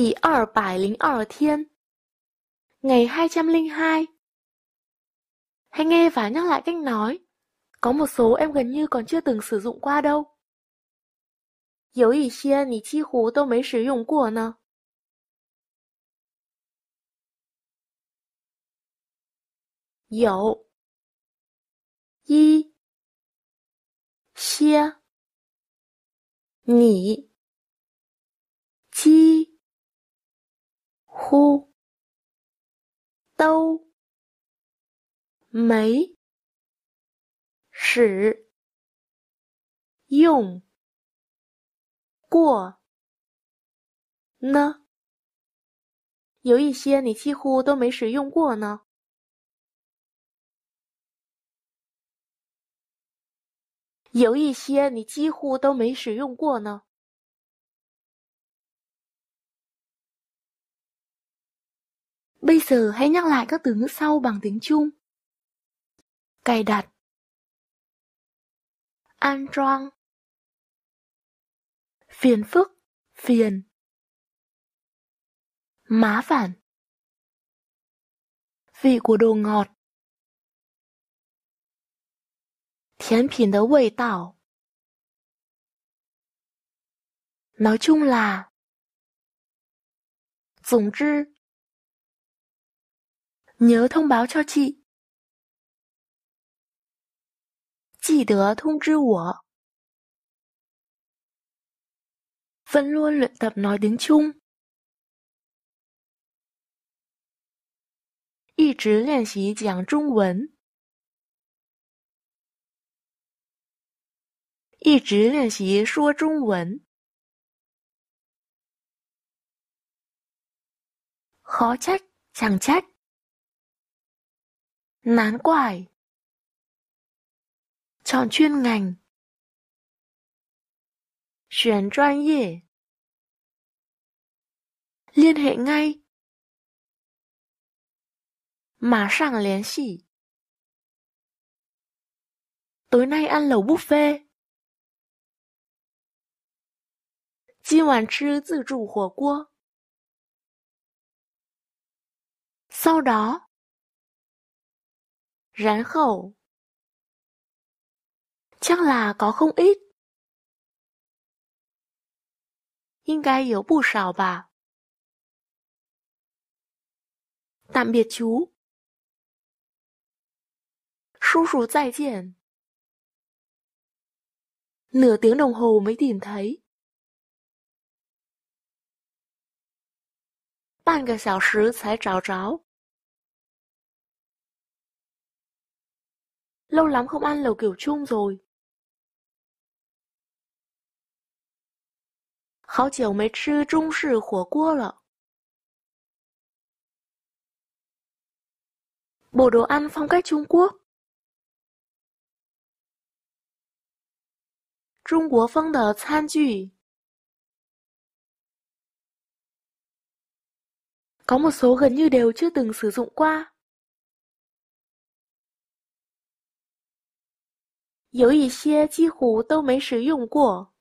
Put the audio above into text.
hai 第二百零二天 Ngày 202 Hãy nghe và nhắc lại cách nói Có một số em gần như còn chưa từng sử dụng qua đâu 有一些你几乎都没使用过呢。有一些你几乎，都没使用过呢。有一些你几乎都没使用过呢。有一些你几乎都没使用过呢。Bây giờ hãy nhắc lại các từ ngữ sau bằng tiếng Trung. Cài đặt An trang Phiền phức, phiền Má phản Vị của đồ ngọt Thiến phỉn đấu quầy tảo Nói chung là Dùng chứ 牛要通报出去，记得通知我。分轮练的说中文，一直练习讲中文，一直练习说中文。好 h ó t á c h c h Nán quải Chọn chuyên ngành Chuyển chuyên nghiệp Liên hệ ngay Mà sang liên xỉ Tối nay ăn lẩu buffet 今晚吃自助火锅。Sau đó 然后，将来有不，应该有不少吧，但别急。叔叔再见。半个小时才找着。Lâu lắm không ăn lẩu kiểu Trung rồi. Bộ đồ ăn phong cách Trung Quốc. Trung Quốc phong đờ than 具. Có một số gần như đều chưa từng sử dụng qua. 有一些几乎都没使用过。